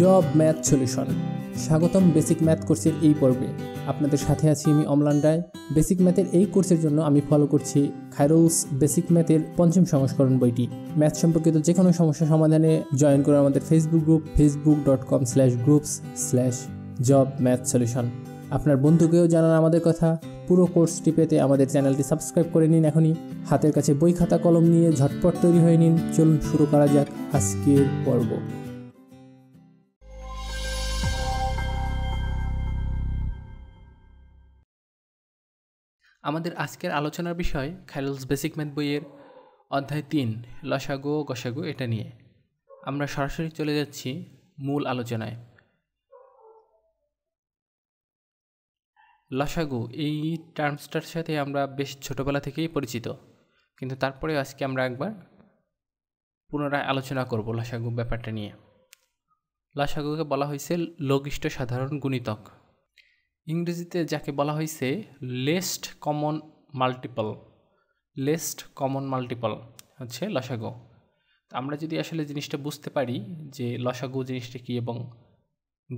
Job math solution স্বাগতম basic math কোর্সের এই পর্বে আপনাদের সাথে আছি আমি অমলান রায় বেসিক ম্যাথের এই কোর্সের জন্য আমি ফলো করছি খাইরোলস বেসিক ম্যাথের পঞ্চম সংস্করণ বইটি ম্যাথ সম্পর্কিত যে কোনো সমস্যা সমাধানে জয়েন করুন আমাদের Facebook group Facebook dot com slash groups slash job math solution আপনার বন্ধুকেও জানান আমাদের কথা পুরো কোর্সটি পেতে আমাদের চ্যানেলটি সাবস্ক্রাইব করে নিন এখনই হাতের কাছে বই খাতা কলম নিয়ে ঝটপট তৈরি হয়ে নিন চলুন শুরু করা যাক আজকের পর্ব আমাদের আজকের আলোচনার বিষয় খাইলস বেসিক ম্যাথ বইয়ের অধ্যায় তিন লসাগো গসাগো এটা নিয়ে আমরা সরাসরি চলে যাচ্ছি মূল আলোচনায় লসাগু এই টার্মসটার সাথে আমরা বেশ ছোটোবেলা থেকেই পরিচিত কিন্তু তারপরে আজকে আমরা একবার পুনরায় আলোচনা করব লসাগু ব্যাপারটা নিয়ে লসাগুকে বলা হয়েছে লঘিষ্ট সাধারণ গুণিতক ইংরেজিতে যাকে বলা হয়েছে least common multiple least common multiple হচ্ছে লসাগো আমরা যদি আসলে জিনিসটা বুঝতে পারি যে লসাগু জিনিসটা কী এবং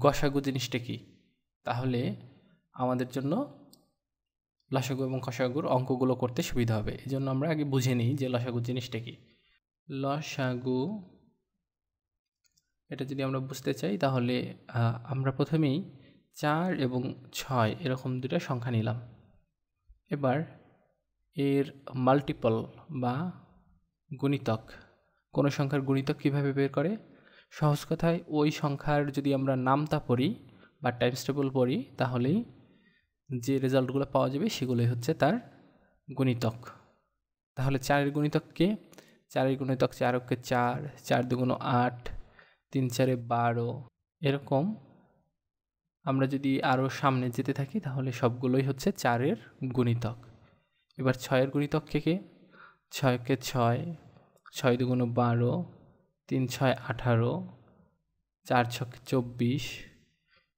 গসাগু জিনিসটা কী তাহলে আমাদের জন্য লসাগু এবং কষাগুর অঙ্কগুলো করতে সুবিধা হবে এই জন্য আমরা আগে বুঝে নিই যে লসাগু জিনিসটা কী লসাগু এটা যদি আমরা বুঝতে চাই তাহলে আমরা প্রথমেই চার এবং ছয় এরকম দুটা সংখ্যা নিলাম এবার এর মাল্টিপল বা গুণিতক কোনো সংখ্যার গুণিতক কিভাবে বের করে সহজ কথায় ওই সংখ্যার যদি আমরা নামতা পড়ি বা টাইমস টেবল পড়ি তাহলেই যে রেজাল্টগুলো পাওয়া যাবে সেগুলোই হচ্ছে তার গুণিতক তাহলে চারের গুণিতককে চারের গুণিতক চারককে চার চার দুগুণ আট তিন চারে বারো এরকম আমরা যদি আরও সামনে যেতে থাকি তাহলে সবগুলোই হচ্ছে চারের গুণিতক এবার ছয়ের গুণিতক থেকে ছয়কে ছয় ছয় দুগুণ বারো তিন ছয় আঠারো চার ছক চব্বিশ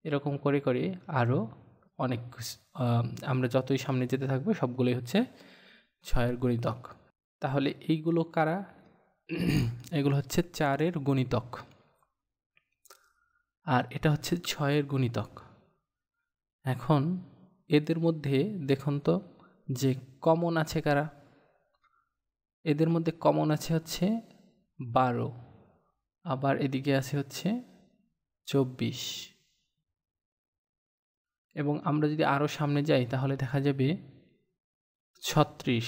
এরকম করে করে আরও অনেক আমরা যতই সামনে যেতে থাকবো সবগুলোই হচ্ছে ছয়ের গুণিতক তাহলে এইগুলো কারা এগুলো হচ্ছে চারের গুণিতক আর এটা হচ্ছে ছয়ের গুণিতক এখন এদের মধ্যে দেখুন তো যে কমন আছে কারা এদের মধ্যে কমন আছে হচ্ছে বারো আবার এদিকে আছে হচ্ছে চব্বিশ এবং আমরা যদি আরও সামনে যাই তাহলে দেখা যাবে ছত্রিশ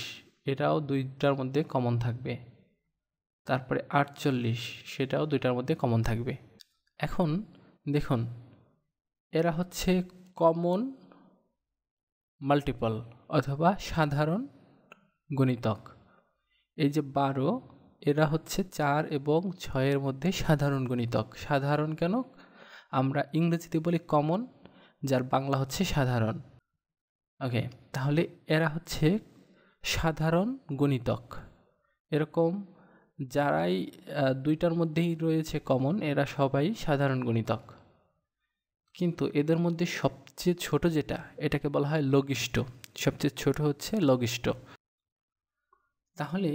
এটাও দুইটার মধ্যে কমন থাকবে তারপরে আটচল্লিশ সেটাও দুইটার মধ্যে কমন থাকবে এখন দেখুন এরা হচ্ছে কমন মাল্টিপল অথবা সাধারণ গণিতক এই যে বারো এরা হচ্ছে চার এবং ছয়ের মধ্যে সাধারণ গণিতক সাধারণ কেন আমরা ইংরেজিতে বলি কমন যার বাংলা হচ্ছে সাধারণ ওকে তাহলে এরা হচ্ছে সাধারণ গণিতক এরকম যারাই দুইটার মধ্যেই রয়েছে কমন এরা সবাই সাধারণ গণিতক কিন্তু এদের মধ্যে সবচেয়ে ছোট যেটা এটাকে বলা হয় লঘিষ্ঠ সবচেয়ে ছোট হচ্ছে লঘিষ্ঠ তাহলে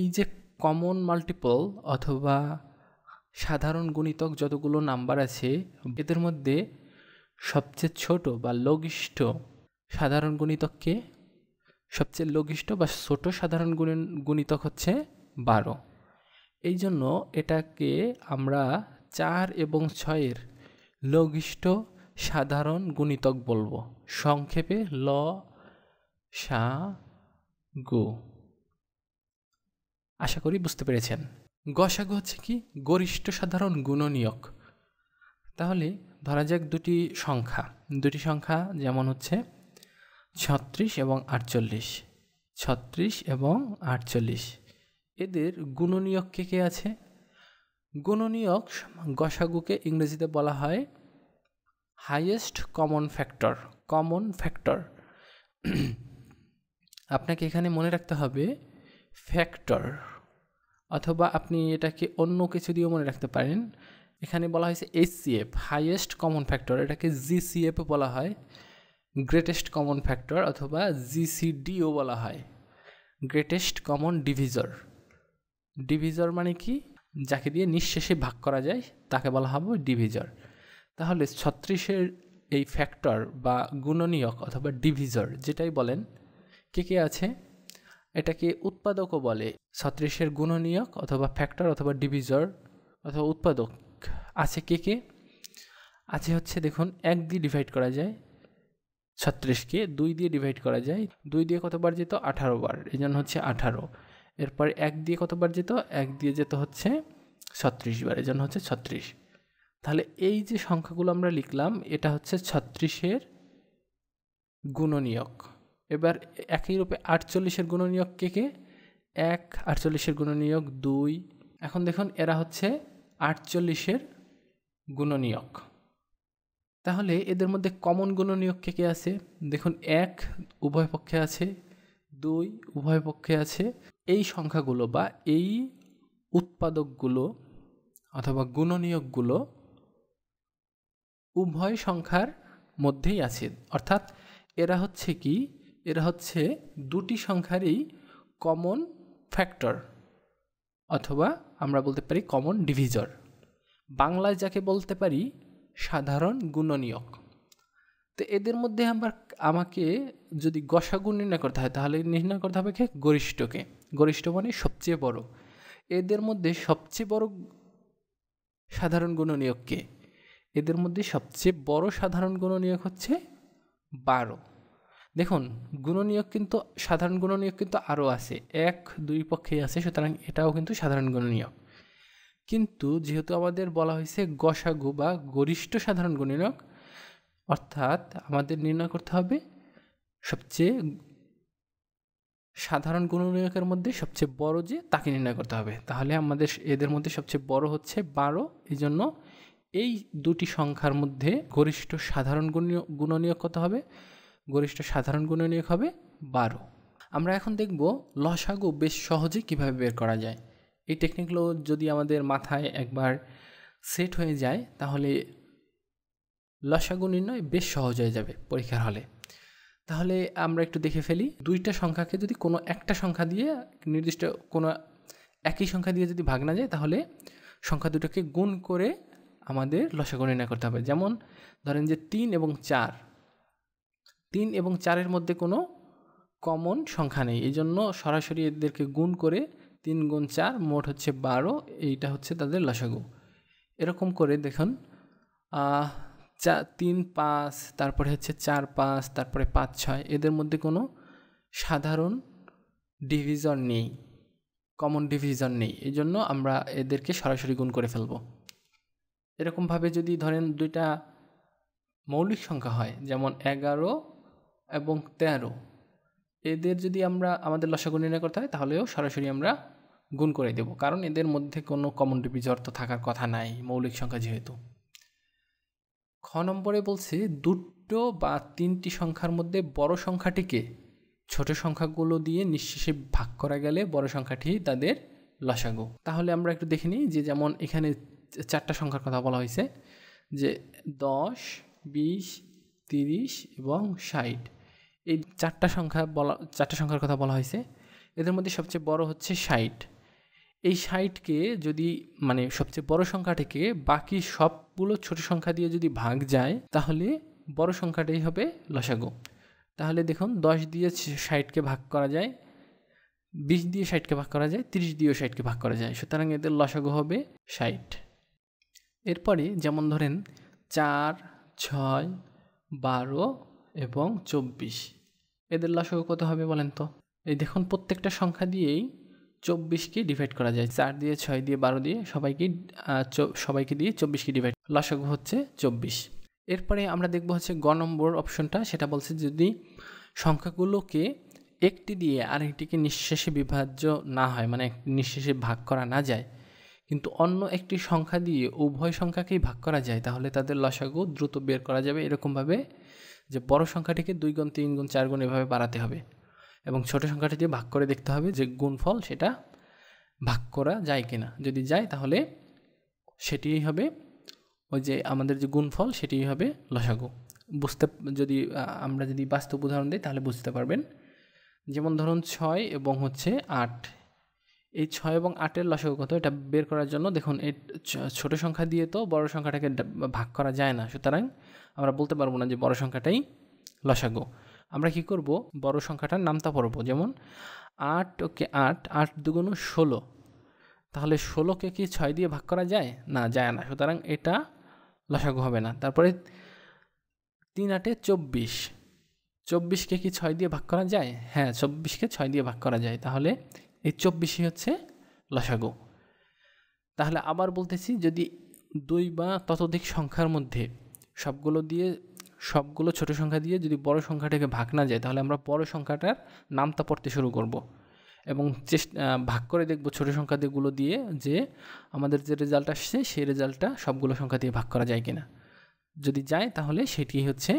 এই যে কমন মাল্টিপল অথবা সাধারণ গুণিতক যতগুলো নাম্বার আছে এদের মধ্যে সবচেয়ে ছোট বা লঘিষ্ঠ সাধারণ গুণিতককে সবচেয়ে লঘিষ্ঠ বা ছোট সাধারণ গুণ গুণিতক হচ্ছে বারো এই জন্য এটাকে আমরা চার এবং ছয়ের লঘিষ্ঠ সাধারণ গুণিতক বলবো সংক্ষেপে ল সা গু আশা করি বুঝতে পেরেছেন গসাগু হচ্ছে কি গরিষ্ঠ সাধারণ গুণনীয়ক তাহলে ধরা যাক দুটি সংখ্যা দুটি সংখ্যা যেমন হচ্ছে ছত্রিশ এবং আটচল্লিশ ছত্রিশ এবং আটচল্লিশ এদের গুণনীয়ক কে কে আছে গুণনীয়ক গসাগুকে ইংরেজিতে বলা হয় highest common factor common factor আপনাকে এখানে মনে রাখতে হবে ফ্যাক্টর অথবা আপনি এটাকে অন্য কিছু দিয়েও মনে রাখতে পারেন এখানে বলা হয়েছে এইচসিএফ হাইয়েস্ট কমন ফ্যাক্টর এটাকে জিসিএফ বলা হয় গ্রেটেস্ট কমন ফ্যাক্টর অথবা জিসিডিও বলা হয় গ্রেটেস্ট কমন ডিভিজর ডিভিজর মানে কি যাকে দিয়ে নিঃশেষে ভাগ করা যায় তাকে বলা হবে ডিভিজর তাহলে ছত্রিশের এই ফ্যাক্টর বা গুণনীয়ক অথবা ডিভিজর যেটাই বলেন কে কে আছে এটাকে উৎপাদকও বলে ছত্রিশের গুণনীয়ক অথবা ফ্যাক্টর অথবা ডিভিজর অথবা উৎপাদক আছে কে কে আছে হচ্ছে দেখুন এক দিয়ে ডিভাইড করা যায় ছত্রিশকে দুই দিয়ে ডিভাইড করা যায় দুই দিয়ে কতবার যেত আঠারো বার এই জন্য হচ্ছে আঠারো এরপর এক দিয়ে কতবার যেত এক দিয়ে যেত হচ্ছে ছত্রিশ বার এজন্য হচ্ছে ছত্রিশ তাহলে এই যে সংখ্যাগুলো আমরা লিখলাম এটা হচ্ছে ছত্রিশের গুণনীয়ক এবার একই রূপে আটচল্লিশের গুণনীয়ক কে কে এক আটচল্লিশের গুণনীয়ক দুই এখন দেখুন এরা হচ্ছে আটচল্লিশের গুণনীয়ক তাহলে এদের মধ্যে কমন গুণনীয়ক কে কে আছে দেখুন এক উভয় পক্ষে আছে দুই উভয় পক্ষে আছে এই সংখ্যাগুলো বা এই উৎপাদকগুলো অথবা গুণনীয়কগুলো উভয় সংখ্যার মধ্যেই আছে অর্থাৎ এরা হচ্ছে কি এরা হচ্ছে দুটি সংখ্যারই কমন ফ্যাক্টর অথবা আমরা বলতে পারি কমন ডিভিজর বাংলায় যাকে বলতে পারি সাধারণ গুণনীয়ক তো এদের মধ্যে আমার আমাকে যদি গসাগু নির্ণয় করতে হয় তাহলে নির্ণয় করতে হবে কে গরিষ্ঠকে গরিষ্ঠ মানে সবচেয়ে বড় এদের মধ্যে সবচেয়ে বড় সাধারণ গুণ নিয়োগকে এদের মধ্যে সবচেয়ে বড় সাধারণ গুণ নিয়োগ হচ্ছে বারো দেখুন গুণ নিয়োগ কিন্তু সাধারণ গুণ নিয়োগ কিন্তু আরও আছে এক দুই পক্ষেই আছে সুতরাং এটাও কিন্তু সাধারণ গুণ নিয়োগ কিন্তু যেহেতু আমাদের বলা হয়েছে গসাগু বা গরিষ্ঠ সাধারণ গুণ নিয়োগ অর্থাৎ আমাদের নির্ণয় করতে হবে সবচেয়ে সাধারণ গুণনীয়কের মধ্যে সবচেয়ে বড় যে তাকে নির্ণয় করতে হবে তাহলে আমাদের এদের মধ্যে সবচেয়ে বড় হচ্ছে বারো এই জন্য এই দুটি সংখ্যার মধ্যে গরিষ্ঠ সাধারণ গুণনীয়ক কত হবে গরিষ্ঠ সাধারণ গুণনীয়ক হবে বারো আমরা এখন দেখব লসাগু বেশ সহজে কিভাবে বের করা যায় এই টেকনিকগুলো যদি আমাদের মাথায় একবার সেট হয়ে যায় তাহলে লসাগু নির্ণয় বেশ সহজ হয়ে যাবে পরীক্ষার হলে তাহলে আমরা একটু দেখে ফেলি দুইটা সংখ্যাকে যদি কোনো একটা সংখ্যা দিয়ে নির্দিষ্ট কোনো একই সংখ্যা দিয়ে যদি ভাগ না যায় তাহলে সংখ্যা দুটোকে গুণ করে আমাদের লসাগু নির্ণয় করতে হবে যেমন ধরেন যে তিন এবং চার তিন এবং চারের মধ্যে কোনো কমন সংখ্যা নেই এই জন্য সরাসরি এদেরকে গুণ করে তিন গুণ চার মোট হচ্ছে বারো এইটা হচ্ছে তাদের লসাগু এরকম করে দেখুন চা তিন পাঁচ তারপরে হচ্ছে চার পাঁচ তারপরে পাঁচ ছয় এদের মধ্যে কোনো সাধারণ ডিভিজন নেই কমন ডিভিজন নেই এই জন্য আমরা এদেরকে সরাসরি গুণ করে ফেলব এরকমভাবে যদি ধরেন দুইটা মৌলিক সংখ্যা হয় যেমন এগারো এবং তেরো এদের যদি আমরা আমাদের লসাগু নির্ণয় করতে হয় তাহলেও সরাসরি আমরা গুণ করে দেব কারণ এদের মধ্যে কোনো কমন ডিভিজ অর্থ থাকার কথা নাই মৌলিক সংখ্যা যেহেতু খ নম্বরে বলছে দুটো বা তিনটি সংখ্যার মধ্যে বড় সংখ্যাটিকে ছোট সংখ্যাগুলো দিয়ে নিঃশেষে ভাগ করা গেলে বড় সংখ্যাটি তাদের লসাগু তাহলে আমরা একটু দেখে নিই যে যেমন এখানে চারটা সংখ্যার কথা বলা হয়েছে যে দশ বিশ তিরিশ এবং ষাট এই চারটা সংখ্যা বলা চারটা সংখ্যার কথা বলা হয়েছে এদের মধ্যে সবচেয়ে বড় হচ্ছে ষাট এই ষাটকে যদি মানে সবচেয়ে বড় সংখ্যাটিকে বাকি সবগুলো ছোট সংখ্যা দিয়ে যদি ভাগ যায় তাহলে বড় সংখ্যাটাই হবে লসাগু তাহলে দেখুন দশ দিয়ে ষাটকে ভাগ করা যায় বিশ দিয়ে ষাটকে ভাগ করা যায় তিরিশ দিয়েও ষাটকে ভাগ করা যায় সুতরাং এদের লসাগু হবে ষাট এরপরে যেমন ধরেন চার ছয় বারো এবং চব্বিশ এদের লসাগু কত হবে বলেন তো এই দেখুন প্রত্যেকটা সংখ্যা দিয়েই চব্বিশকে ডিভাইড করা যায় চার দিয়ে ছয় দিয়ে বারো দিয়ে সবাইকে সবাইকে দিয়ে চব্বিশকে ডিভাইড লাসক হচ্ছে চব্বিশ এরপরে আমরা দেখব হচ্ছে গ নম্বর অপশনটা সেটা বলছে যদি সংখ্যাগুলোকে একটি দিয়ে আরেকটিকে নিঃশেষে বিভাজ্য না হয় মানে নিঃশেষে ভাগ করা না যায় কিন্তু অন্য একটি সংখ্যা দিয়ে উভয় সংখ্যাকেই ভাগ করা যায় তাহলে তাদের লসাগু দ্রুত বের করা যাবে এরকমভাবে যে বড় সংখ্যাটিকে দুই গুণ তিন গুণ চার গুণ এভাবে বাড়াতে হবে এবং ছোট সংখ্যাটি দিয়ে ভাগ করে দেখতে হবে যে গুণফল সেটা ভাগ করা যায় কি না যদি যায় তাহলে সেটিই হবে ওই যে আমাদের যে গুণফল সেটিই হবে লসাগু বুঝতে যদি আমরা যদি বাস্তব উদাহরণ দিই তাহলে বুঝতে পারবেন যেমন ধরুন ছয় এবং হচ্ছে আট এই ছয় এবং আটের লসাগু কত এটা বের করার জন্য দেখুন এই ছোট সংখ্যা দিয়ে তো বড় সংখ্যাটাকে ভাগ করা যায় না সুতরাং আমরা বলতে পারবো না যে বড় সংখ্যাটাই লসাগু আমরা কি করব বড় সংখ্যাটার নামতা পড়ব যেমন আট ওকে আট আট দুগুণ ষোলো তাহলে ষোলোকে কি ছয় দিয়ে ভাগ করা যায় না যায় না সুতরাং এটা লসাগু হবে না তারপরে তিন আটে চব্বিশ চব্বিশকে কি ছয় দিয়ে ভাগ করা যায় হ্যাঁ চব্বিশকে ছয় দিয়ে ভাগ করা যায় তাহলে এই চব্বিশই হচ্ছে লসাগু তাহলে আবার বলতেছি যদি দুই বা ততোধিক সংখ্যার মধ্যে সবগুলো দিয়ে সবগুলো ছোট সংখ্যা দিয়ে যদি বড় সংখ্যাটাকে ভাগ না যায় তাহলে আমরা বড় সংখ্যাটার নামতা পড়তে শুরু করব এবং চেষ্টা ভাগ করে দেখব ছোট সংখ্যাগুলো দিয়ে যে আমাদের যে রেজাল্ট আসছে সেই রেজাল্টটা সবগুলো সংখ্যা দিয়ে ভাগ করা যায় কিনা যদি যায় তাহলে সেটি হচ্ছে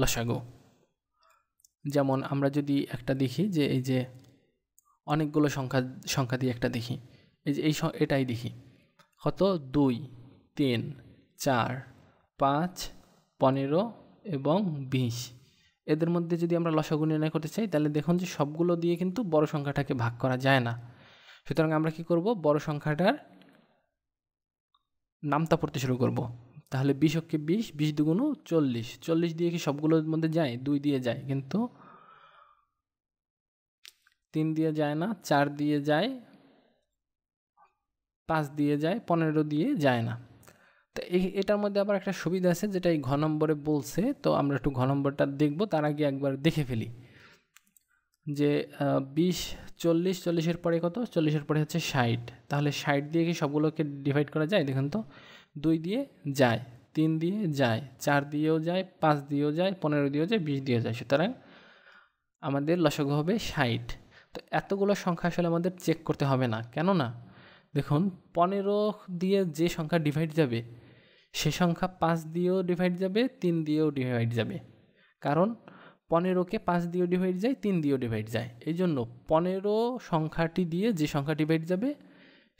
লসাগো যেমন আমরা যদি একটা দেখি যে এই যে অনেকগুলো সংখ্যা সংখ্যা দিয়ে একটা দেখি এই যে এই এটাই দেখি কত দুই তিন চার পাঁচ পনেরো এবং বিশ এদের মধ্যে যদি আমরা লসাগু নির্ণয় করতে চাই তাহলে দেখুন যে সবগুলো দিয়ে কিন্তু বড় সংখ্যাটাকে ভাগ করা যায় না সুতরাং আমরা কি করব বড় সংখ্যাটার নামতা পড়তে শুরু করব তাহলে বিশ অক্ষে বিশ বিশ দুগুণ চল্লিশ চল্লিশ দিয়ে কি সবগুলোর মধ্যে যায় দুই দিয়ে যায় কিন্তু তিন দিয়ে যায় না চার দিয়ে যায় পাঁচ দিয়ে যায় পনেরো দিয়ে যায় না তো এটার মধ্যে আবার একটা সুবিধা আছে যেটা এই ঘ নম্বরে বলছে তো আমরা একটু ঘ নম্বরটা দেখবো তার আগে একবার দেখে ফেলি যে বিশ চল্লিশ চল্লিশের পরে কত চল্লিশের পরে হচ্ছে ষাট তাহলে ষাট দিয়ে কি সবগুলোকে ডিভাইড করা যায় দেখুন তো দুই দিয়ে যায় তিন দিয়ে যায় চার দিয়েও যায় পাঁচ দিয়েও যায় পনেরো দিয়েও যায় বিশ দিয়েও যায় সুতরাং আমাদের লসক হবে ষাট তো এতগুলো সংখ্যা আসলে আমাদের চেক করতে হবে না কেননা দেখুন পনেরো দিয়ে যে সংখ্যা ডিভাইড যাবে সে সংখ্যা পাঁচ দিয়েও ডিভাইড যাবে তিন দিয়েও ডিভাইড যাবে কারণ পনেরোকে পাঁচ দিয়েও ডিভাইড যায় তিন দিয়েও ডিভাইড যায় এই জন্য পনেরো সংখ্যাটি দিয়ে যে সংখ্যা ডিভাইড যাবে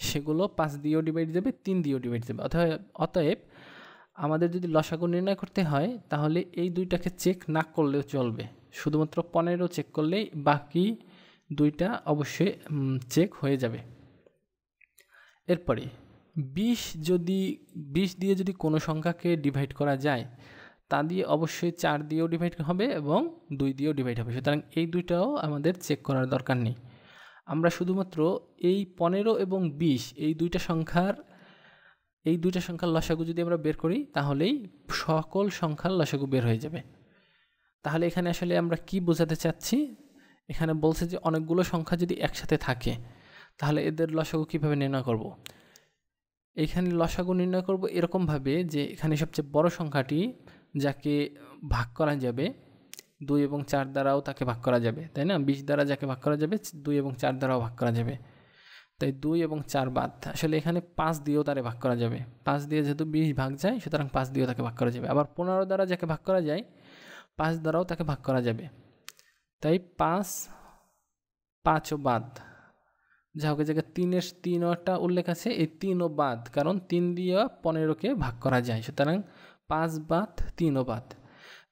সেগুলো পাঁচ দিয়েও ডিভাইড যাবে তিন দিয়েও ডিভাইড যাবে অথবা অতএব আমাদের যদি লসাগু নির্ণয় করতে হয় তাহলে এই দুইটাকে চেক না করলেও চলবে শুধুমাত্র পনেরো চেক করলেই বাকি দুইটা অবশ্যই চেক হয়ে যাবে এরপরে বিশ যদি বিশ দিয়ে যদি কোনো সংখ্যাকে ডিভাইড করা যায় তা দিয়ে অবশ্যই চার দিয়েও ডিভাইড হবে এবং দুই দিয়েও ডিভাইড হবে সুতরাং এই দুইটাও আমাদের চেক করার দরকার নেই আমরা শুধুমাত্র এই পনেরো এবং বিশ এই দুইটা সংখ্যার এই দুইটা সংখ্যার লসাগু যদি আমরা বের করি তাহলেই সকল সংখ্যার লসাগু বের হয়ে যাবে তাহলে এখানে আসলে আমরা কি বোঝাতে চাচ্ছি এখানে বলছে যে অনেকগুলো সংখ্যা যদি একসাথে থাকে তাহলে এদের লসাগু কীভাবে নির্ণয় করব। এখানে লসাগু নির্ণয় করব এরকমভাবে যে এখানে সবচেয়ে বড় সংখ্যাটি যাকে ভাগ করা যাবে দুই এবং চার দ্বারাও তাকে ভাগ করা যাবে তাই না বিশ দ্বারা যাকে ভাগ করা যাবে দুই এবং চার দ্বারাও ভাগ করা যাবে তাই দুই এবং চার বাদ আসলে এখানে পাঁচ দিয়েও তারে ভাগ করা যাবে পাঁচ দিয়ে যেহেতু বিশ ভাগ যায় সুতরাং পাঁচ দিয়েও তাকে ভাগ করা যাবে আবার পনেরো দ্বারা যাকে ভাগ করা যায় পাঁচ দ্বারাও তাকে ভাগ করা যাবে তাই পাঁচ পাঁচও বাদ যা হোক জায়গায় তিনের তিনটা উল্লেখ আছে এই তিনও বাদ কারণ তিন দিয়ে পনেরোকে ভাগ করা যায় সুতরাং পাঁচ বাদ তিনও বাদ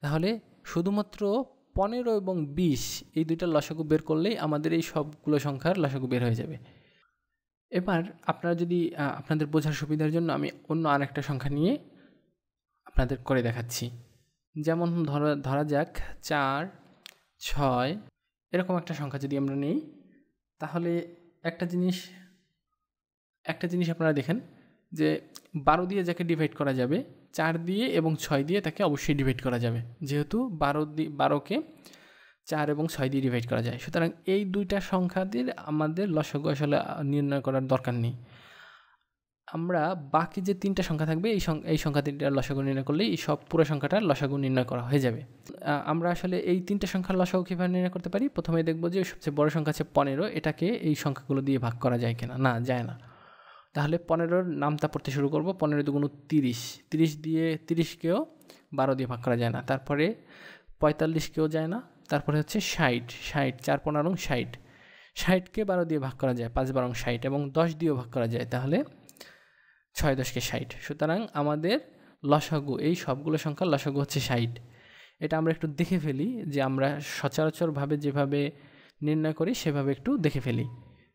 তাহলে শুধুমাত্র পনেরো এবং বিশ এই দুইটা লসাগু বের করলেই আমাদের এই সবগুলো সংখ্যার লসাগু বের হয়ে যাবে এবার আপনারা যদি আপনাদের বোঝার সুবিধার জন্য আমি অন্য আরেকটা সংখ্যা নিয়ে আপনাদের করে দেখাচ্ছি যেমন ধরা ধরা যাক চার ছয় এরকম একটা সংখ্যা যদি আমরা নিই তাহলে একটা জিনিস একটা জিনিস আপনারা দেখেন যে বারো দিয়ে যাকে ডিভাইড করা যাবে চার দিয়ে এবং ছয় দিয়ে তাকে অবশ্যই ডিভাইড করা যাবে যেহেতু বারো দিয়ে বারোকে চার এবং ছয় দিয়ে ডিভাইড করা যায় সুতরাং এই দুইটা সংখ্যা দিয়ে আমাদের লসগু আসলে নির্ণয় করার দরকার নেই আমরা বাকি যে তিনটা সংখ্যা থাকবে এই সং এই সংখ্যা তিনটার লসাগু নির্ণয় করলেই এই সব পুরো সংখ্যাটার লসাগু নির্ণয় করা হয়ে যাবে আমরা আসলে এই তিনটা সংখ্যার লসাগু কীভাবে নির্ণয় করতে পারি প্রথমে দেখবো যে সবচেয়ে বড় সংখ্যা আছে পনেরো এটাকে এই সংখ্যাগুলো দিয়ে ভাগ করা যায় কিনা না যায় না তাহলে পনেরোর নামটা পড়তে শুরু করব পনেরো দুগুণ তিরিশ তিরিশ দিয়ে তিরিশকেও বারো দিয়ে ভাগ করা যায় না তারপরে পঁয়তাল্লিশকেও যায় না তারপরে হচ্ছে ষাট ষাট চার পনেরো ষাট ষাটকে বারো দিয়ে ভাগ করা যায় পাঁচ বারং ষাট এবং দশ দিয়েও ভাগ করা যায় তাহলে ছয় দশকে ষাট সুতরাং আমাদের লসাগু এই সবগুলো সংখ্যার লসাগু হচ্ছে ষাট এটা আমরা একটু দেখে ফেলি যে আমরা সচরাচরভাবে যেভাবে নির্ণয় করি সেভাবে একটু দেখে ফেলি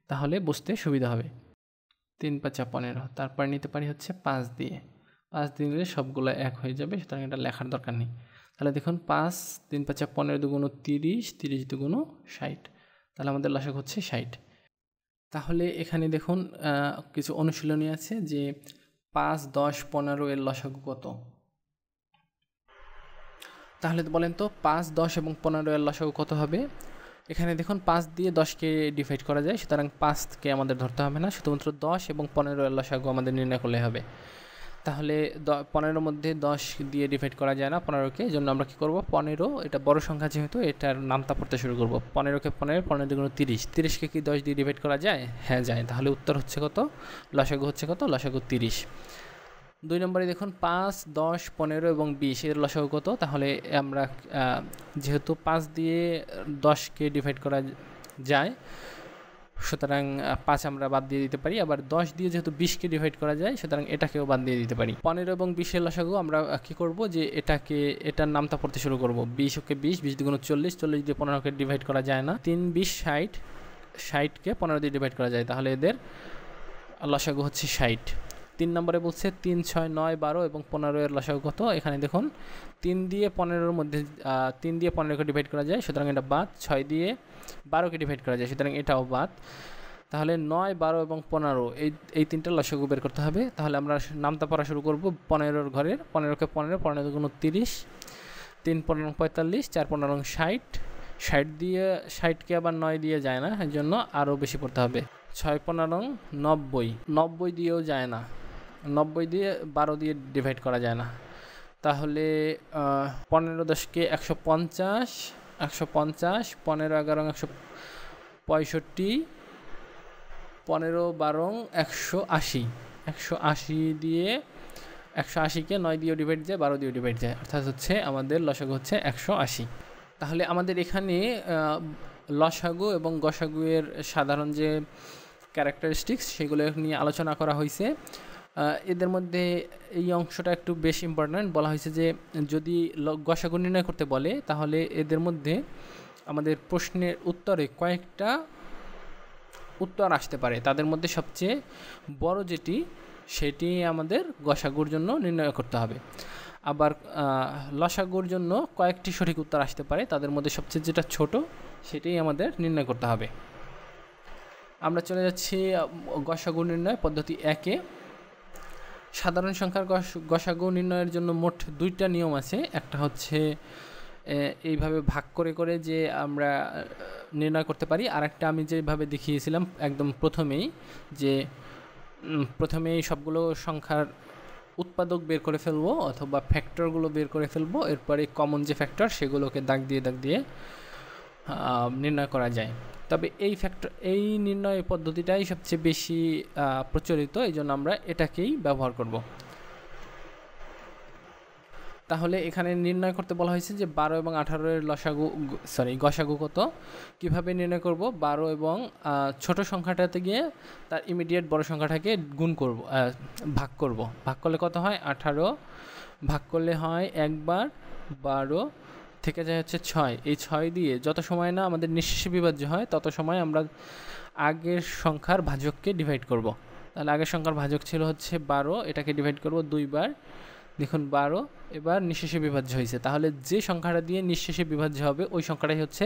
তাহলে বুঝতে সুবিধা হবে তিন পাঁচা পনেরো তারপর নিতে পারি হচ্ছে পাঁচ দিয়ে পাঁচ দিন নিলে সবগুলো এক হয়ে যাবে সুতরাং এটা লেখার দরকার নেই তাহলে দেখুন পাঁচ তিন পাঁচা পনেরো দুগুণ তিরিশ তিরিশ দুগুণ ষাট তাহলে আমাদের লসাগু হচ্ছে ষাট তাহলে এখানে দেখুন কিছু অনুশীলনী আছে যে পাঁচ দশ পনেরো এর লসাগ কত তাহলে বলেন তো পাঁচ দশ এবং পনেরো এর লসাগ কত হবে এখানে দেখুন পাঁচ দিয়ে দশকে ডিভাইড করা যায় সুতরাং পাঁচকে আমাদের ধরতে হবে না শুধুমাত্র দশ এবং পনেরো এর লসাগু আমাদের নির্ণয় করলে হবে তাহলে পনেরোর মধ্যে দশ দিয়ে ডিভাইড করা যায় না পনেরোকে এই জন্য আমরা কী করবো পনেরো এটা বড় সংখ্যা যেহেতু এটার নামতা পড়তে শুরু করবো পনেরোকে পনেরো পনেরো দুগুণ তিরিশ তিরিশকে কি দশ দিয়ে ডিভাইড করা যায় হ্যাঁ যায় তাহলে উত্তর হচ্ছে কত লসাগু হচ্ছে কত লসাগু তিরিশ দুই নম্বরে দেখুন পাঁচ দশ পনেরো এবং বিশ এর লসাগু কত তাহলে আমরা যেহেতু পাঁচ দিয়ে দশকে ডিভাইড করা যায় সুতরাং পাঁচ আমরা বাদ দিয়ে দিতে পারি আবার দশ দিয়ে যেহেতু বিশকে ডিভাইড করা যায় সুতরাং এটাকেও বাদ দিয়ে দিতে পারি পনেরো এবং বিশের লসাগু আমরা কি করব যে এটাকে এটার নামটা পড়তে শুরু করব বিশ ওকে বিশ বিশ দুগুণ চল্লিশ চল্লিশ দিয়ে পনেরোকে ডিভাইড করা যায় না তিন বিশ ষাট ষাটকে পনেরো দিয়ে ডিভাইড করা যায় তাহলে এদের লসাগু হচ্ছে ষাট তিন নম্বরে বলছে তিন ছয় নয় বারো এবং পনেরো এর লসাগু কত এখানে দেখুন তিন দিয়ে পনেরোর মধ্যে তিন দিয়ে পনেরোকে ডিভাইড করা যায় সুতরাং এটা বাদ ছয় দিয়ে বারোকে ডিভাইড করা যায় সুতরাং এটাও বাদ তাহলে নয় বারো এবং পনেরো এই এই তিনটা লসাগু বের করতে হবে তাহলে আমরা নামতা পড়া শুরু করব পনেরোর ঘরের পনেরোকে পনেরো পনেরো গুণ তিরিশ তিন পনেরো পঁয়তাল্লিশ চার পনেরো ষাট ষাট দিয়ে ষাটকে আবার নয় দিয়ে যায় না এর জন্য আরও বেশি পড়তে হবে ছয় পনেরো নব্বই নব্বই দিয়েও যায় না নব্বই দিয়ে বারো দিয়ে ডিভাইড করা যায় না তাহলে পনেরো দশকে একশো পঞ্চাশ একশো পঞ্চাশ পনেরো এগারো একশো পঁয়ষট্টি পনেরো বারো একশো আশি একশো আশি দিয়ে একশো আশিকে নয় দিয়ে ডিভাইড যায় বারো দিয়ে ডিভাইড যায় অর্থাৎ হচ্ছে আমাদের লসাগু হচ্ছে একশো আশি তাহলে আমাদের এখানে লসাগু এবং গসাগুয়ের সাধারণ যে ক্যারেক্টারিস্টিক্স সেগুলো নিয়ে আলোচনা করা হয়েছে এদের মধ্যে এই অংশটা একটু বেশ ইম্পর্ট্যান্ট বলা হয়েছে যে যদি গসাগু নির্ণয় করতে বলে তাহলে এদের মধ্যে আমাদের প্রশ্নের উত্তরে কয়েকটা উত্তর আসতে পারে তাদের মধ্যে সবচেয়ে বড় যেটি সেটি আমাদের গসাগুর জন্য নির্ণয় করতে হবে আবার লসাগুর জন্য কয়েকটি সঠিক উত্তর আসতে পারে তাদের মধ্যে সবচেয়ে যেটা ছোট সেটাই আমাদের নির্ণয় করতে হবে আমরা চলে যাচ্ছি গসাগুর নির্ণয় পদ্ধতি একে সাধারণ সংখ্যার গসাগু নির্ণয়ের জন্য মোট দুইটা নিয়ম আছে একটা হচ্ছে এইভাবে ভাগ করে করে যে আমরা নির্ণয় করতে পারি আর একটা আমি যেভাবে দেখিয়েছিলাম একদম প্রথমেই যে প্রথমেই সবগুলো সংখ্যার উৎপাদক বের করে ফেলবো অথবা ফ্যাক্টরগুলো বের করে ফেলবো এরপরে কমন যে ফ্যাক্টর সেগুলোকে দাগ দিয়ে দাগ দিয়ে নির্ণয় করা যায় তবে এই ফ্যাক্টর এই নির্ণয় পদ্ধতিটাই সবচেয়ে বেশি প্রচলিত এই জন্য আমরা এটাকেই ব্যবহার করব তাহলে এখানে নির্ণয় করতে বলা হয়েছে যে বারো এবং আঠারোর লসাগু সরি গসাগু কত কীভাবে নির্ণয় করব বারো এবং ছোট সংখ্যাটাতে গিয়ে তার ইমিডিয়েট বড় সংখ্যাটাকে গুণ করব ভাগ করব ভাগ করলে কত হয় আঠারো ভাগ করলে হয় একবার বারো থেকে যায় হচ্ছে ছয় এই ছয় দিয়ে যত সময় না আমাদের নিঃশেষে বিভাজ্য হয় তত সময় আমরা আগের সংখ্যার ভাজককে ডিভাইড করব। তাহলে আগের সংখ্যার ভাজক ছিল হচ্ছে বারো এটাকে ডিভাইড করব দুইবার দেখুন বারো এবার নিঃশেষে বিভাজ্য হয়েছে তাহলে যে সংখ্যাটা দিয়ে নিঃশেষে বিভাজ্য হবে ওই সংখ্যাটাই হচ্ছে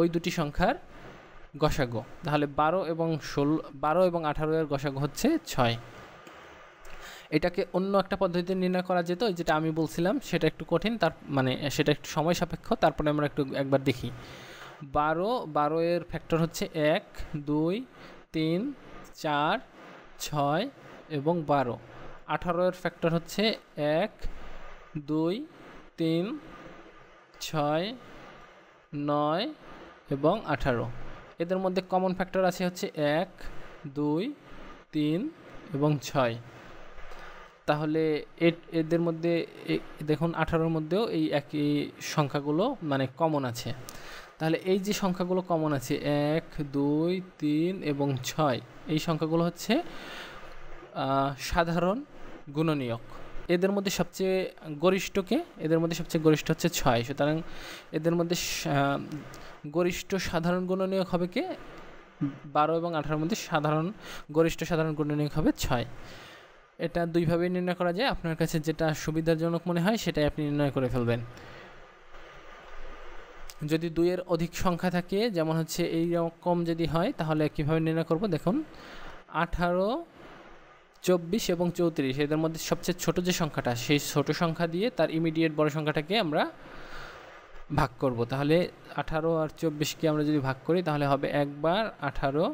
ওই দুটি সংখ্যার গসাগ তাহলে বারো এবং ষোলো বারো এবং আঠারো এর গসাগ হচ্ছে ছয় এটাকে অন্য একটা পদ্ধতিতে নির্ণয় করা যেত যেটা আমি বলছিলাম সেটা একটু কঠিন তার মানে সেটা একটু সময় সাপেক্ষ তারপরে আমরা একটু একবার দেখি বারো বারো এর ফ্যাক্টর হচ্ছে এক দুই তিন চার ছয় এবং বারো আঠারো এর ফ্যাক্টর হচ্ছে এক দুই তিন ছয় নয় এবং আঠারো এদের মধ্যে কমন ফ্যাক্টর আছে হচ্ছে এক দুই তিন এবং ছয় তাহলে এদের মধ্যে দেখুন আঠারোর মধ্যেও এই একই সংখ্যাগুলো মানে কমন আছে তাহলে এই যে সংখ্যাগুলো কমন আছে এক দুই তিন এবং ছয় এই সংখ্যাগুলো হচ্ছে সাধারণ গুণনীয়ক এদের মধ্যে সবচেয়ে গরিষ্ঠকে এদের মধ্যে সবচেয়ে গরিষ্ঠ হচ্ছে ছয় সুতরাং এদের মধ্যে গরিষ্ঠ সাধারণ গুণনীয়ক হবে কে বারো এবং আঠারোর মধ্যে সাধারণ গরিষ্ঠ সাধারণ গুণনীয়ক হবে ছয় এটা দুইভাবে নির্ণয় করা যায় আপনার কাছে যেটা সুবিধাজনক মনে হয় সেটাই আপনি নির্ণয় করে ফেলবেন যদি দুইয়ের অধিক সংখ্যা থাকে যেমন হচ্ছে এই রকম যদি হয় তাহলে কীভাবে নির্ণয় করব দেখুন আঠারো চব্বিশ এবং চৌত্রিশ এদের মধ্যে সবচেয়ে ছোট যে সংখ্যাটা সেই ছোট সংখ্যা দিয়ে তার ইমিডিয়েট বড় সংখ্যাটাকে আমরা ভাগ করব তাহলে আঠারো আর চব্বিশকে আমরা যদি ভাগ করি তাহলে হবে একবার আঠারো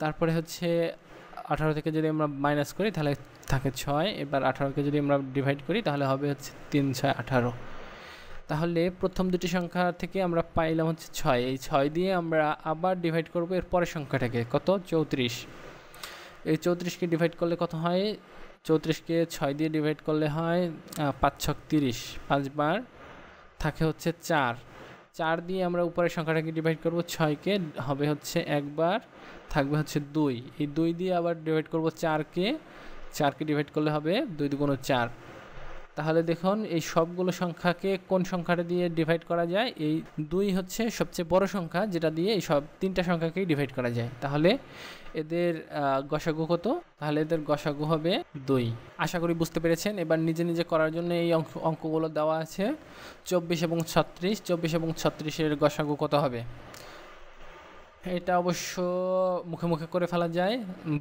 তারপরে হচ্ছে আঠারো থেকে যদি আমরা মাইনাস করি তাহলে থাকে ছয় এবার আঠারোকে যদি আমরা ডিভাইড করি তাহলে হবে হচ্ছে তিন ছয় আঠারো তাহলে প্রথম দুটি সংখ্যা থেকে আমরা পাইলাম হচ্ছে ছয় এই ছয় দিয়ে আমরা আবার ডিভাইড করব এর পরের সংখ্যাটাকে কত চৌত্রিশ এই চৌত্রিশকে ডিভাইড করলে কত হয় চৌত্রিশকে ছয় দিয়ে ডিভাইড করলে হয় পাঁচ ছক তিরিশ পাঁচবার থাকে হচ্ছে চার চার দিয়ে আমরা উপরের সংখ্যাটাকে ডিভাইড করব ছয়কে হবে হচ্ছে একবার থাকবে হচ্ছে দুই এই দুই দিয়ে আবার ডিভাইড করব চারকে চারকে ডিভাইড করলে হবে দুই দুগুণো চার তাহলে দেখুন এই সবগুলো সংখ্যাকে কোন সংখ্যাটা দিয়ে ডিভাইড করা যায় এই দুই হচ্ছে সবচেয়ে বড় সংখ্যা যেটা দিয়ে এই সব তিনটা সংখ্যাকেই ডিভাইড করা যায় তাহলে এদের গসাগু কত তাহলে এদের গসাগু হবে দুই আশা করি বুঝতে পেরেছেন এবার নিজে নিজে করার জন্য এই অঙ্ক অঙ্কগুলো দেওয়া আছে চব্বিশ এবং ছত্রিশ চব্বিশ এবং ছত্রিশের গসাগু কত হবে এটা অবশ্য মুখে মুখে করে ফেলা যায়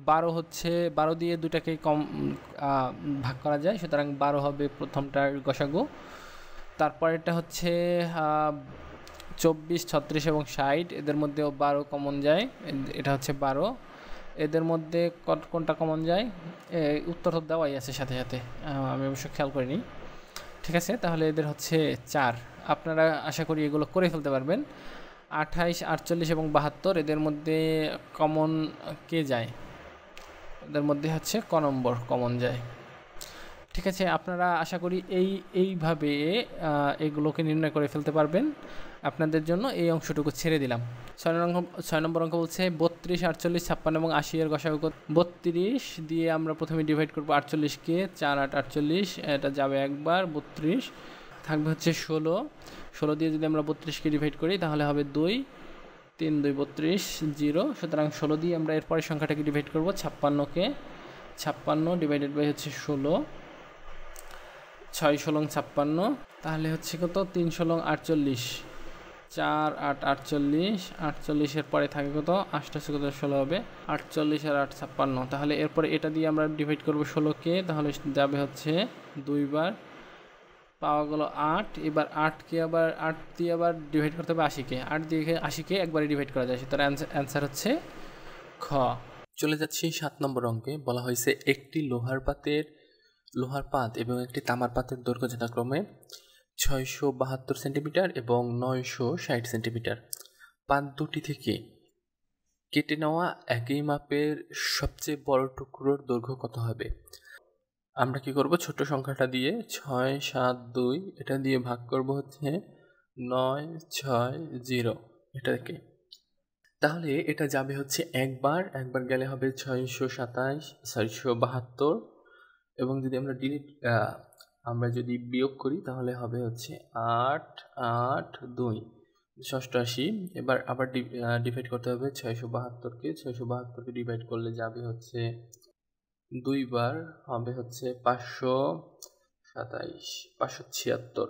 বারো হচ্ছে বারো দিয়ে দুটাকে কম ভাগ করা যায় সুতরাং বারো হবে প্রথমটার গসাগু তারপরেরটা হচ্ছে চব্বিশ ছত্রিশ এবং ষাট এদের মধ্যেও বারো কমন যায় এটা হচ্ছে বারো এদের মধ্যে কোনটা কমন যায় উত্তর দেওয়াই আছে সাথে সাথে আমি অবশ্য খেয়াল করিনি ঠিক আছে তাহলে এদের হচ্ছে চার আপনারা আশা করি এগুলো করে ফেলতে পারবেন আঠাইশ আটচল্লিশ এবং বাহাত্তর এদের মধ্যে কমন কে যায় এদের মধ্যে হচ্ছে ক নম্বর কমন যায় ঠিক আছে আপনারা আশা করি এই এইভাবে এগুলোকে নির্ণয় করে ফেলতে পারবেন আপনাদের জন্য এই অংশটুকু ছেড়ে দিলাম ছয় নম্বর ছয় নম্বর অঙ্ক বলছে বত্রিশ আটচল্লিশ ছাপ্পান্ন এবং আশি এর কষাগ বত্রিশ দিয়ে আমরা প্রথমে ডিভাইড করবো আটচল্লিশকে চার আট আটচল্লিশ এটা যাবে একবার বত্রিশ থাকবে হচ্ছে ষোলো ষোলো দিয়ে যদি আমরা বত্রিশকে ডিভাইড করি তাহলে হবে দুই তিন দুই বত্রিশ জিরো সুতরাং ষোলো দিয়ে আমরা এরপরে সংখ্যাটাকে ডিভাইড করব ছাপ্পান্নকে ছাপ্পান্ন ডিভাইডেড বাই হচ্ছে ষোলো ছয় ষোলং ছাপ্পান্ন তাহলে হচ্ছে কত তিন ষোলং আটচল্লিশ চার আট আটচল্লিশ আটচল্লিশের পরে থাকে কত আটটাশো কত ষোলো হবে আটচল্লিশ আর আট ছাপ্পান্ন তাহলে এরপরে এটা দিয়ে আমরা ডিভাইড করব ষোলোকে তাহলে যাবে হচ্ছে দুইবার পাওয়া গেল আট এবার আটকে আবার আট দিয়ে আবার ডিভাইড করতে হবে আশিকে আট দিয়ে আশিকে একবারে ডিভাইড করা যায় তার অ্যান্সার হচ্ছে খ চলে যাচ্ছি সাত নম্বর অঙ্কে বলা হয়েছে একটি লোহার পাতের লোহার পাত এবং একটি তামার পাতের দৈর্ঘ্য যথাক্রমে ছয়শো বাহাত্তর সেন্টিমিটার এবং নয়শো ষাট সেন্টিমিটার পাত দুটি থেকে কেটে নেওয়া একই মাপের সবচেয়ে বড় টুকরোর দৈর্ঘ্য কত হবে আমরা কি করব ছোট সংখ্যাটা দিয়ে ছয় সাত দুই এটা দিয়ে ভাগ করব হচ্ছে নয় ছয় জিরো এটাকে তাহলে এটা যাবে হচ্ছে একবার একবার গেলে হবে ছয়শো সাতাশ ছয়শো বাহাত্তর এবং যদি আমরা ডিলিট আমরা যদি বিয়োগ করি তাহলে হবে হচ্ছে আট আট দুই ষষ্টাশি এবার আবার ডিভাইড করতে হবে ছয়শো বাহাত্তরকে ছয়শো বাহাত্তরকে ডিভাইড করলে যাবে হচ্ছে দুইবার হবে হচ্ছে পাঁচশো সাতাইশ পাঁচশো ছিয়াত্তর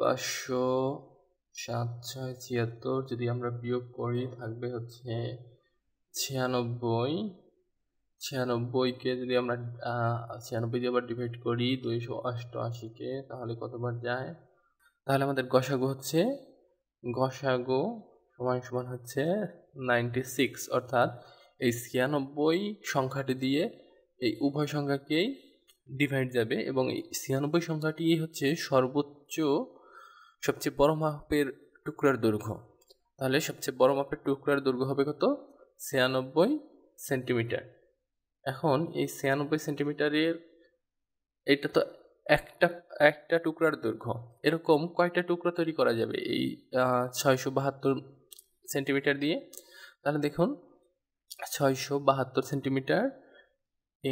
পাঁচশো সাত ছয় ছিয়াত্তর যদি আমরা বিয়োগ করি থাকবে হচ্ছে ছিয়ানব্বই ছিয়ানব্বইকে যদি আমরা ছিয়ানব্বই দিয়ে আবার ডিভাইড করি দুইশো অষ্টআশিকে তাহলে কতবার যায় তাহলে আমাদের গসাগো হচ্ছে গসাগো সমান সমান হচ্ছে নাইনটি সিক্স অর্থাৎ এই ছিয়ানব্বই সংখ্যাটি দিয়ে এই উভয় সংখ্যাকেই ডিভাইড যাবে এবং এই ছিয়ানব্বই সংখ্যাটি হচ্ছে সর্বোচ্চ সবচেয়ে বড় মাপের টুকরার দৈর্ঘ্য তাহলে সবচেয়ে বড় মাপের টুকরার দৈর্ঘ্য হবে কত ছিয়ানব্বই সেন্টিমিটার এখন এই ছিয়ানব্বই সেন্টিমিটারের এটা তো একটা একটা টুকরার দৈর্ঘ্য এরকম কয়টা টুকরা তৈরি করা যাবে এই ছয়শো বাহাত্তর সেন্টিমিটার দিয়ে তাহলে দেখুন ছয়শো বাহাত্তর সেন্টিমিটার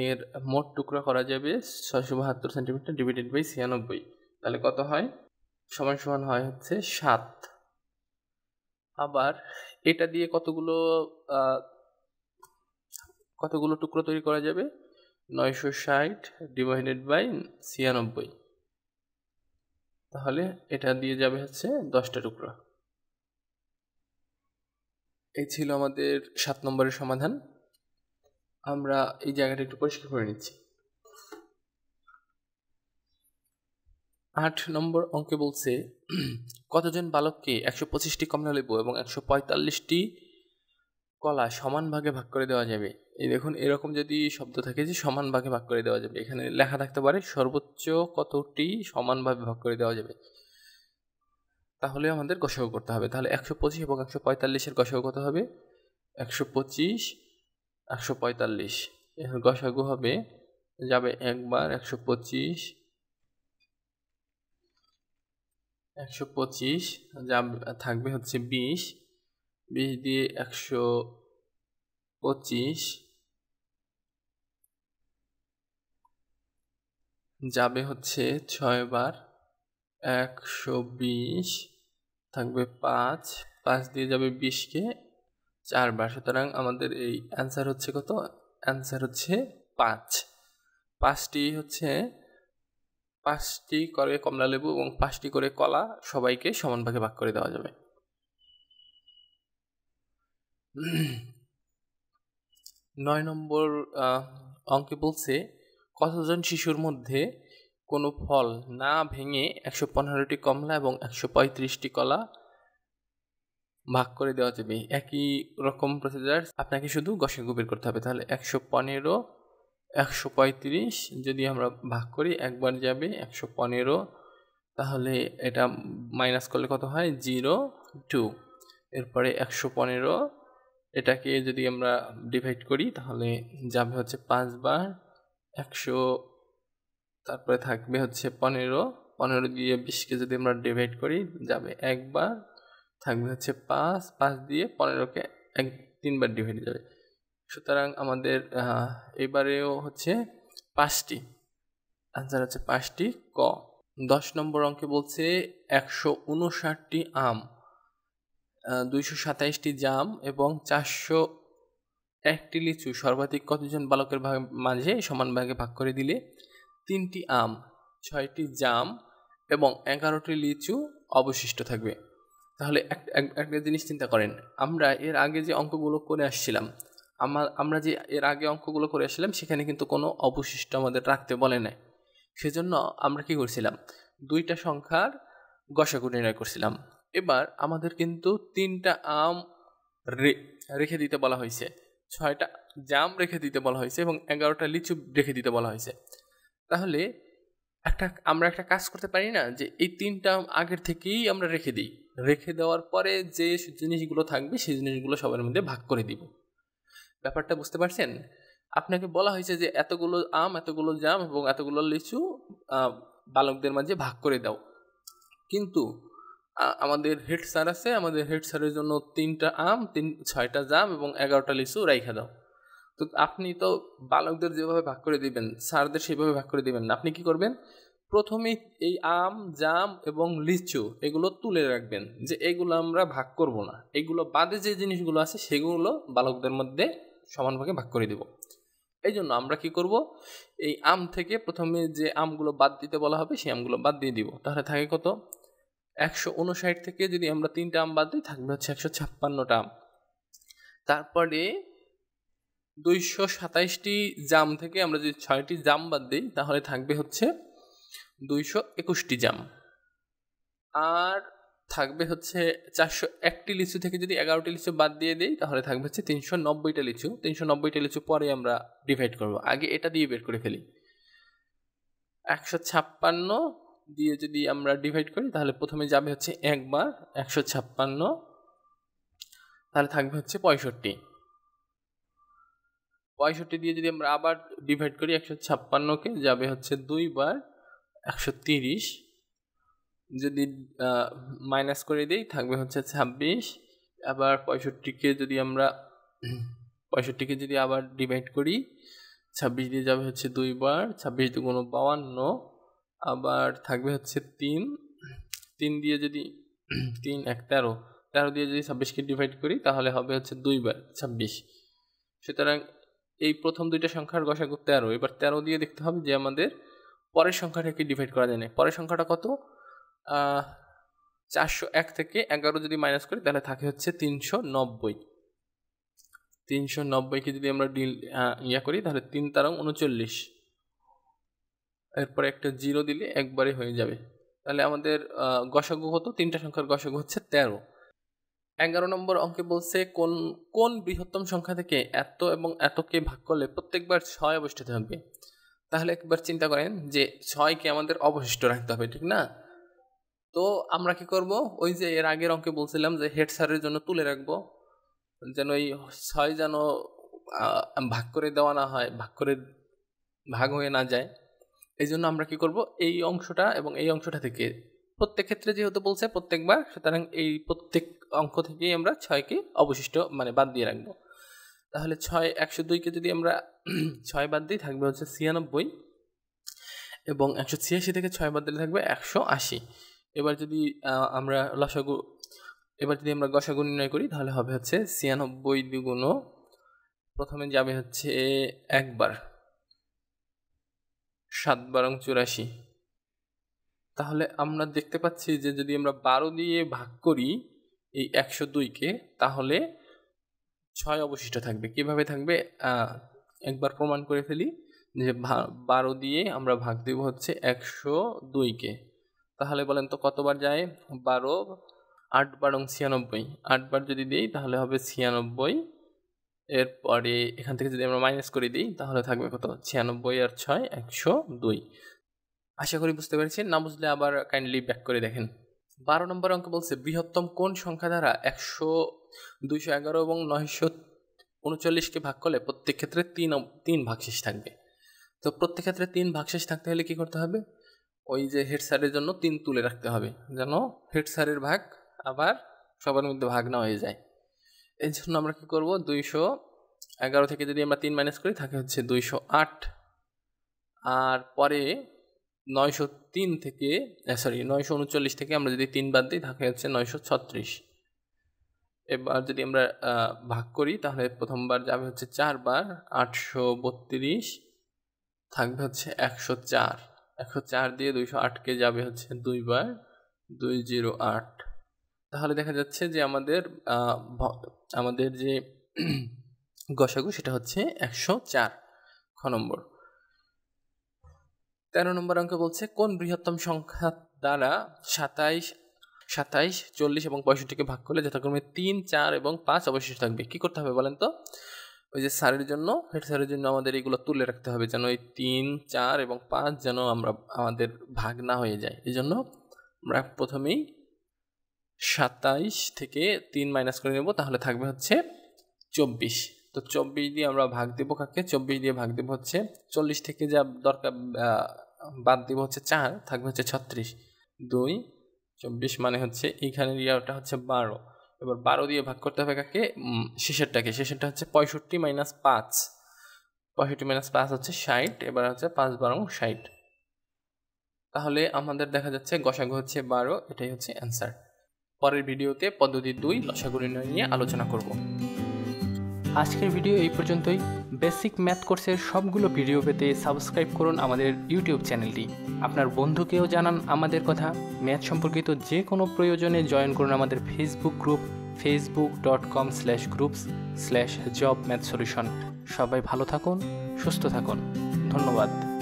এর মোট টুকরা করা যাবে ছয়শো বাহাত্তর সেন্টিমিটার ডিভিডেড বাই ছিয়ানব্বই তাহলে কত হয় সমান সমান হয় হচ্ছে সাত আবার এটা দিয়ে কতগুলো কতগুলো টুকরো তৈরি করা যাবে নয়শো ষাট ডিভাইডেড বাই ছিয়ানব্বই তাহলে এটা দিয়ে যাবে হচ্ছে দশটা টুকরো এই ছিল আমাদের সাত নম্বরের সমাধান আমরা এই জায়গাটা একটু পরিষ্কার করে নিচ্ছি আট নম্বর অঙ্কে বলছে কতজন বালককে একশো পঁচিশটি কমলালেবু এবং একশো পঁয়তাল্লিশটি কলা সমান ভাগে ভাগ করে দেওয়া যাবে এই দেখুন এরকম যদি শব্দ থাকে যে সমান ভাগে ভাগ করে দেওয়া যাবে এখানে লেখা থাকতে পারে সর্বোচ্চ কতটি সমানভাবে ভাগ করে দেওয়া যাবে তাহলে আমাদের গসহ করতে হবে তাহলে একশো পঁচিশ এবং একশো পঁয়তাল্লিশের গসহ কত হবে একশো পঁচিশ একশো পঁয়তাল্লিশ এর গসাগু হবে যাবে একবার একশো পঁচিশ একশো পঁচিশ যা থাকবে হচ্ছে বিশ বিশ দিয়ে একশো পঁচিশ যাবে হচ্ছে ছয় বার একশো বিশ থাকবে পাঁচ পাঁচ দিয়ে যাবে বিশকে চারবার সুতরাং আমাদের এই অ্যান্সার হচ্ছে কত অ্যান্সার হচ্ছে পাঁচ পাঁচটি হচ্ছে পাঁচটি করে কমলা লেবু এবং পাঁচটি করে কলা সবাইকে সমানভাগে ভাগ করে দেওয়া যাবে নয় নম্বর অঙ্কে বলছে কতজন শিশুর মধ্যে কোনো ফল না ভেঙে একশো পনেরোটি কমলা এবং একশো পঁয়ত্রিশটি কলা ভাগ করে দেওয়া যাবে একই রকম প্রসিজার আপনাকে শুধু গসে বের করতে হবে তাহলে একশো পনেরো একশো পঁয়ত্রিশ যদি আমরা ভাগ করি একবার যাবে একশো পনেরো তাহলে এটা মাইনাস করলে কত হয় জিরো টু এরপরে একশো পনেরো এটাকে যদি আমরা ডিভাইড করি তাহলে যাবে হচ্ছে পাঁচবার একশো তারপরে থাকবে হচ্ছে পনেরো পনেরো দিয়ে বিশকে যদি আমরা ডিভাইড করি যাবে একবার থাকবে হচ্ছে পাঁচ পাঁচ দিয়ে পনেরোকে এক তিনবার ডিভাইড যাবে সুতরাং আমাদের এবারেও হচ্ছে পাঁচটি আনসার হচ্ছে পাঁচটি ক দশ নম্বর অঙ্কে বলছে একশো উনষাটটি আম দুইশো সাতাইশটি জাম এবং চারশো একটি লিচু সর্বাধিক কতজন বালকের ভাগ মাঝে সমান ভাগে ভাগ করে দিলে তিনটি আম ছয়টি জাম এবং এগারোটি লিচু অবশিষ্ট থাকবে তাহলে একটা জিনিস চিন্তা করেন আমরা এর আগে যে অঙ্কগুলো করে আসছিলাম আমার আমরা যে এর আগে অঙ্কগুলো করে আসছিলাম সেখানে কিন্তু কোনো অবশিষ্ট আমাদের রাখতে বলে নাই সেজন্য আমরা কি করছিলাম দুইটা সংখ্যার গসাগু নির্ণয় করছিলাম এবার আমাদের কিন্তু তিনটা আম রেখে দিতে বলা হয়েছে ছয়টা জাম রেখে দিতে বলা হয়েছে এবং এগারোটা লিচু রেখে দিতে বলা হয়েছে তাহলে একটা আমরা একটা কাজ করতে পারি না যে এই তিনটা আগের থেকেই আমরা রেখে দিই রেখে দেওয়ার পরে যে জিনিসগুলো থাকবে সেই জিনিসগুলো সবার মধ্যে ভাগ করে দিব ব্যাপারটা বুঝতে পারছেন আপনাকে বলা হয়েছে যে এতগুলো আম এতগুলো জাম এবং এতগুলো লিচু বালকদের মাঝে ভাগ করে দাও কিন্তু আমাদের হেড স্যার আছে আমাদের হেড স্যারের জন্য তিনটা আম তিন ছয়টা জাম এবং এগারোটা লিচু রাইখা দাও তো আপনি তো বালকদের যেভাবে ভাগ করে দিবেন স্যারদের সেভাবে ভাগ করে দিবেন না আপনি কি করবেন প্রথমে এই আম জাম এবং লিচু এগুলো তুলে রাখবেন যে এগুলো আমরা ভাগ করব না এগুলো বাদে যে জিনিসগুলো আছে সেগুলো বালকদের মধ্যে সমানভাবে ভাগ করে দেব এই জন্য আমরা কি করব এই আম থেকে প্রথমে যে আমগুলো বাদ দিতে বলা হবে সেই আমগুলো বাদ দিয়ে দিব তাহলে থাকে কত একশো উনষাট থেকে যদি আমরা তিনটা আম বাদ দিই থাকবে হচ্ছে একশো ছাপ্পান্নটা আম তারপরে দুইশো সাতাইশটি জাম থেকে আমরা যদি ছয়টি জাম বাদ দিই তাহলে থাকবে হচ্ছে দুইশো একুশটি জাম আর থাকবে হচ্ছে চারশো একটি লিচু থেকে যদি এগারোটি লিচু বাদ দিয়ে দিই তাহলে থাকবে হচ্ছে তিনশো নব্বইটা লিচু তিনশো নব্বইটা লিচু পরে আমরা ডিভাইড করব আগে এটা দিয়ে বের করে ফেলি একশো ছাপ্পান্ন দিয়ে যদি আমরা ডিভাইড করি তাহলে প্রথমে যাবে হচ্ছে একবার একশো ছাপ্পান্ন তাহলে থাকবে হচ্ছে পঁয়ষট্টি পঁয়ষট্টি দিয়ে যদি আমরা আবার ডিভাইড করি একশো ছাপ্পান্নকে যাবে হচ্ছে দুইবার একশো তিরিশ যদি মাইনাস করে দিই থাকবে হচ্ছে ছাব্বিশ আবার পঁয়ষট্টিকে যদি আমরা পঁয়ষট্টিকে যদি আবার ডিভাইড করি ছাব্বিশ দিয়ে যাবে হচ্ছে দুইবার ছাব্বিশ কোনো বাউান্ন আবার থাকবে হচ্ছে তিন তিন দিয়ে যদি তিন এক তেরো তেরো দিয়ে যদি ছাব্বিশকে ডিভাইড করি তাহলে হবে হচ্ছে দুইবার ছাব্বিশ সুতরাং এই প্রথম দুইটা সংখ্যার গসাগু তেরো এবার তেরো দিয়ে দেখতে হবে যে আমাদের পরের সংখ্যাটাকে ডিভাইড করা যায় না পরের সংখ্যাটা কত চারশো এক থেকে এগারো যদি মাইনাস করি তাহলে থাকে হচ্ছে তিনশো নব্বই তিনশো নব্বইকে যদি আমরা ডিল ইয়া করি তাহলে তিন তারং উনচল্লিশ এরপরে একটা জিরো দিলে একবারে হয়ে যাবে তাহলে আমাদের গসগ হতো তিনটা সংখ্যার গসগ হচ্ছে তেরো এগারো নম্বর অঙ্কে বলছে কোন কোন বৃহত্তম সংখ্যা থেকে এত এবং এতকে ভাগ করলে প্রত্যেকবার ছয় অবস্থিত থাকবে তাহলে একবার চিন্তা করেন যে ছয়কে আমাদের অবশিষ্ট রাখতে হবে ঠিক না তো আমরা কি করব ওই যে এর আগের অঙ্কে বলছিলাম যে হেড স্যারের জন্য তুলে রাখবো যেন ওই ছয় যেন ভাগ করে দেওয়া না হয় ভাগ করে ভাগ হয়ে না যায় এই জন্য আমরা কি করব এই অংশটা এবং এই অংশটা থেকে প্রত্যেক ক্ষেত্রে যেহেতু বলছে প্রত্যেকবার সুতরাং এই প্রত্যেক অঙ্ক থেকেই আমরা ছয়কে অবশিষ্ট মানে বাদ দিয়ে রাখবো তাহলে ছয় একশো দুইকে যদি আমরা ছয় বাদ দিই থাকবে হচ্ছে ছিয়ানব্বই এবং একশো ছিয়াশি থেকে ছয় বাদ দিলে থাকবে একশো আশি এবার যদি আমরা লসাগু এবার যদি আমরা গসাগু নির্ণয় করি তাহলে হবে হচ্ছে ছিয়ানব্বই দ্বিগুণ প্রথমে যাবে হচ্ছে একবার সাত বারং চুরাশি তাহলে আমরা দেখতে পাচ্ছি যে যদি আমরা বারো দিয়ে ভাগ করি এই একশো দুইকে তাহলে ছয় অবশিষ্ট থাকবে কিভাবে থাকবে একবার প্রমাণ করে ফেলি যে বারো দিয়ে আমরা ভাগ দেব হচ্ছে একশো দুইকে তাহলে বলেন তো কতবার যায় বারো আট বারং ছিয়ানব্বই আটবার যদি দিই তাহলে হবে ছিয়ানব্বই এরপরে এখান থেকে যদি আমরা মাইনাস করে দিই তাহলে থাকবে কত ছিয়ানব্বই আর ছয় একশো দুই আশা করি বুঝতে পেরেছি না বুঝলে আবার কাইন্ডলি ব্যাক করে দেখেন বারো নম্বর অঙ্ক বলছে বৃহত্তম কোন সংখ্যা দ্বারা একশো দুইশো এগারো এবং নয়শো উনচল্লিশকে ভাগ করলে প্রত্যেক ক্ষেত্রে তিন তিন ভাগশেষ থাকবে তো প্রত্যেক ক্ষেত্রে তিন ভাগশেষ থাকতে হলে কি করতে হবে ওই যে হেড স্যারের জন্য তিন তুলে রাখতে হবে যেন হেড স্যারের ভাগ আবার সবার মধ্যে ভাগ না হয়ে যায় এই জন্য আমরা কী করবো দুইশো এগারো থেকে যদি আমরা তিন মাইনাস করি থাকে হচ্ছে দুইশো আট আর পরে নয়শো তিন থেকে সরি নয়শো উনচল্লিশ থেকে আমরা যদি তিন বাদ দিই থাকে হচ্ছে নয়শো ছত্রিশ এবার যদি আমরা ভাগ করি তাহলে প্রথমবার যাবে হচ্ছে চারবার আটশো বত্রিশ থাকবে হচ্ছে একশো চার একশো চার দিয়ে দুইশো আটকে যাবে হচ্ছে দুইবার দুই জিরো আট তাহলে দেখা যাচ্ছে যে আমাদের আমাদের যে গসাগু সেটা হচ্ছে একশো চার খ নম্বর তেরো নম্বর অঙ্কে বলছে কোন বৃহত্তম সংখ্যা দ্বারা সাতাইশ সাতাইশ চল্লিশ এবং পঁয়ষট্টিকে ভাগ করলে যথাক্রমে তিন চার এবং পাঁচ অবশিষ্ট থাকবে কী করতে হবে বলেন তো ওই যে সারের জন্য হেড সারের জন্য আমাদের এগুলো তুলে রাখতে হবে যেন ওই তিন চার এবং পাঁচ যেন আমরা আমাদের ভাগ না হয়ে যায় এই জন্য আমরা প্রথমেই সাতাইশ থেকে তিন মাইনাস করে নেব তাহলে থাকবে হচ্ছে চব্বিশ তো চব্বিশ দিয়ে আমরা ভাগ দেবো কাকে চব্বিশ দিয়ে ভাগ দেবো হচ্ছে চল্লিশ থেকে যা দরকার বাদ দিব হচ্ছে চার থাকবে হচ্ছে ছত্রিশ দুই চব্বিশ মানে হচ্ছে এইখানের ইয়ারটা হচ্ছে বারো এবার বারো দিয়ে ভাগ করতে হবে কাকে শেষেরটাকে শেষেরটা হচ্ছে পঁয়ষট্টি মাইনাস পাঁচ পঁয়ষট্টি মাইনাস পাঁচ হচ্ছে ষাট এবার হচ্ছে পাঁচ বারং ষাট তাহলে আমাদের দেখা যাচ্ছে গসাগু হচ্ছে বারো এটাই হচ্ছে অ্যান্সার পরের ভিডিওতে পদ্ধতি দুই লসাগু নিয়ে আলোচনা করব আজকের ভিডিও এই পর্যন্তই বেসিক ম্যাথ কোর্সের সবগুলো ভিডিও পেতে সাবস্ক্রাইব করুন আমাদের ইউটিউব চ্যানেলটি আপনার বন্ধুকেও জানান আমাদের কথা ম্যাথ সম্পর্কিত যে কোনো প্রয়োজনে জয়েন করুন আমাদের Facebook group Facebook dot com slash groups slash job math solution সবাই ভালো থাকুন সুস্থ থাকুন ধন্যবাদ